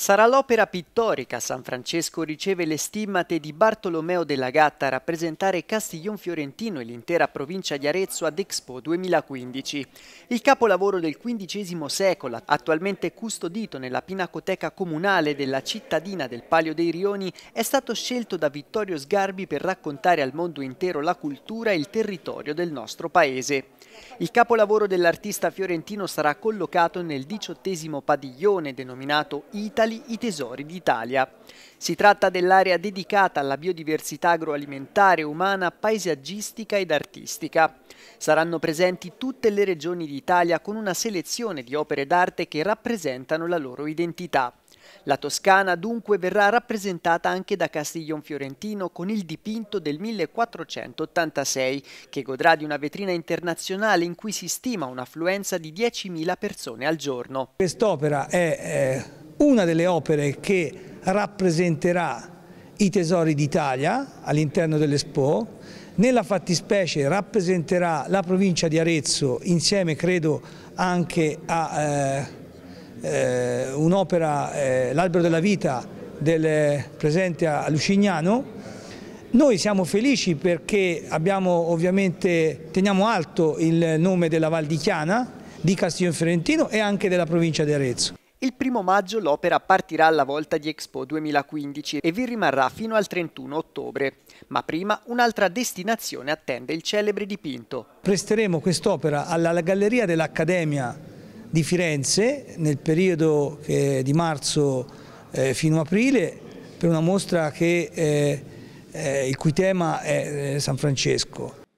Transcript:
Sarà l'opera pittorica. San Francesco riceve le stimmate di Bartolomeo della Gatta a rappresentare Castiglion Fiorentino e l'intera provincia di Arezzo ad Expo 2015. Il capolavoro del XV secolo, attualmente custodito nella Pinacoteca Comunale della cittadina del Palio dei Rioni, è stato scelto da Vittorio Sgarbi per raccontare al mondo intero la cultura e il territorio del nostro paese. Il capolavoro dell'artista fiorentino sarà collocato nel diciottesimo padiglione denominato Italy naturali i tesori d'Italia. Si tratta dell'area dedicata alla biodiversità agroalimentare, umana, paesaggistica ed artistica. Saranno presenti tutte le regioni d'Italia con una selezione di opere d'arte che rappresentano la loro identità. La Toscana dunque verrà rappresentata anche da Castiglion Fiorentino con il dipinto del 1486, che godrà di una vetrina internazionale in cui si stima un'affluenza di 10.000 persone al giorno. Quest'opera è, è eh, una delle opere che rappresenterà i tesori d'Italia all'interno dell'Expo, nella fattispecie rappresenterà la provincia di Arezzo insieme credo anche a eh, eh, un'opera, eh, l'albero della vita del, presente a Lucignano. Noi siamo felici perché abbiamo ovviamente, teniamo alto il nome della Val di Chiana, di Castiglione Fiorentino e anche della provincia di Arezzo. Il primo maggio l'opera partirà alla volta di Expo 2015 e vi rimarrà fino al 31 ottobre, ma prima un'altra destinazione attende il celebre dipinto. Presteremo quest'opera alla, Galleria dell'Accademia di Firenze nel periodo eh, di marzo eh, fino a aprile per una mostra che, eh, eh il cui tema è eh, San Francesco.